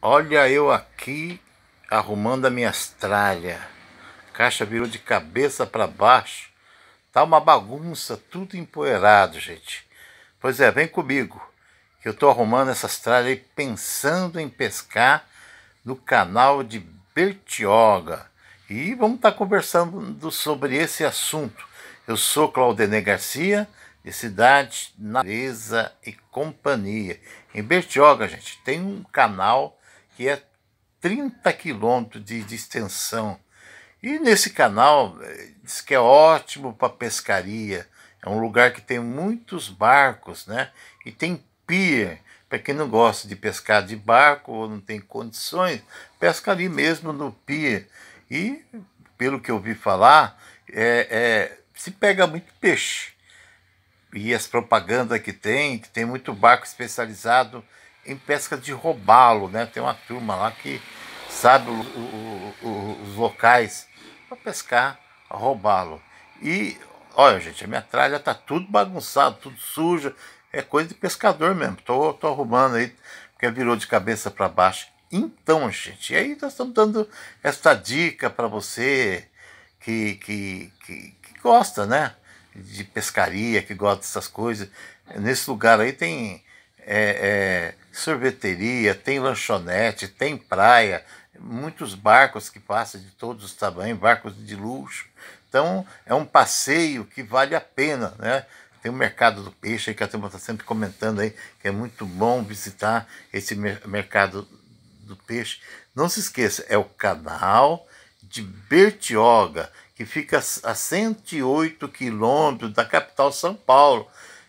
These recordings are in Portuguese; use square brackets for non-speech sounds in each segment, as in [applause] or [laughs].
Olha eu aqui arrumando a minha tralhas. Caixa virou de cabeça para baixo. Tá uma bagunça, tudo empoeirado, gente. Pois é, vem comigo, que eu tô arrumando essas tralhas aí pensando em pescar no canal de Bertioga. E vamos estar tá conversando sobre esse assunto. Eu sou Claudenê Garcia, de Cidade, Natureza e Companhia. Em Bertioga, gente, tem um canal que é 30 quilômetros de, de extensão. E nesse canal eh, diz que é ótimo para pescaria. É um lugar que tem muitos barcos, né? E tem pier. Para quem não gosta de pescar de barco ou não tem condições, pesca ali mesmo no pier. E, pelo que eu ouvi falar, é, é, se pega muito peixe. E as propagandas que tem, que tem muito barco especializado em pesca de roubá-lo, né? Tem uma turma lá que sabe o, o, o, os locais para pescar roubá-lo. E olha, gente, a minha tralha tá tudo bagunçado, tudo suja, é coisa de pescador mesmo. Tô, tô arrumando aí, porque virou de cabeça para baixo. Então, gente, aí nós estamos dando esta dica para você que, que, que, que gosta, né? De pescaria, que gosta dessas coisas. Nesse lugar aí tem é, é, sorveteria, tem lanchonete, tem praia, muitos barcos que passam de todos os tamanhos, barcos de luxo. Então é um passeio que vale a pena, né? Tem o mercado do peixe que a turma está sempre comentando aí, que é muito bom visitar esse mercado do peixe. Não se esqueça, é o canal de Bertioga, que fica a 108 quilômetros da capital São Paulo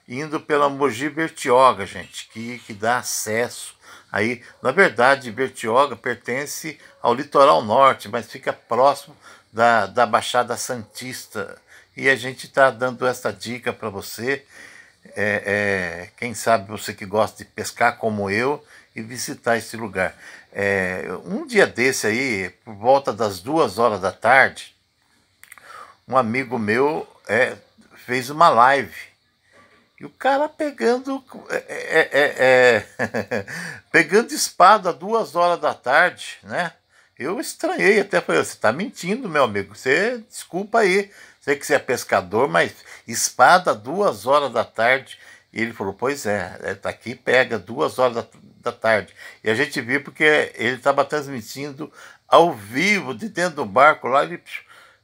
indo pela Mogi Bertioga, gente, que, que dá acesso aí. Na verdade, Bertioga pertence ao litoral norte, mas fica próximo da, da Baixada Santista. E a gente está dando esta dica para você. É, é, quem sabe você que gosta de pescar como eu e visitar esse lugar. É, um dia desse aí, por volta das duas horas da tarde, um amigo meu é, fez uma live e o cara pegando. É, é, é, é [laughs] pegando espada duas horas da tarde, né? Eu estranhei até, falei, você está mentindo, meu amigo. Você desculpa aí. Sei que você é pescador, mas espada duas horas da tarde. E ele falou, pois é, é tá aqui, pega duas horas da, da tarde. E a gente viu porque ele estava transmitindo ao vivo, de dentro do barco lá, ele,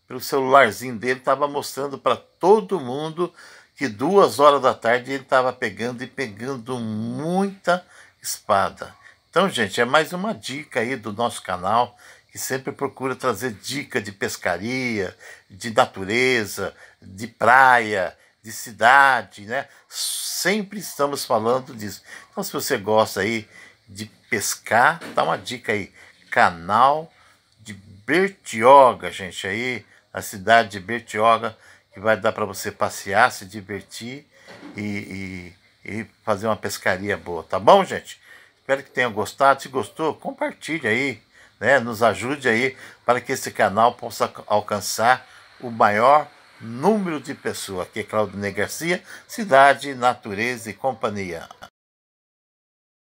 pelo celularzinho dele, estava mostrando para todo mundo que duas horas da tarde ele estava pegando e pegando muita espada. Então, gente, é mais uma dica aí do nosso canal que sempre procura trazer dica de pescaria, de natureza, de praia, de cidade, né? Sempre estamos falando disso. Então, se você gosta aí de pescar, dá uma dica aí. Canal de Bertioga, gente, aí, a cidade de Bertioga, que vai dar para você passear, se divertir e, e, e, fazer uma pescaria boa, tá bom, gente? Espero que tenham gostado. Se gostou, compartilhe aí, né? Nos ajude aí para que esse canal possa alcançar o maior número de pessoas. Aqui é Claudinei Garcia, Cidade, Natureza e Companhia.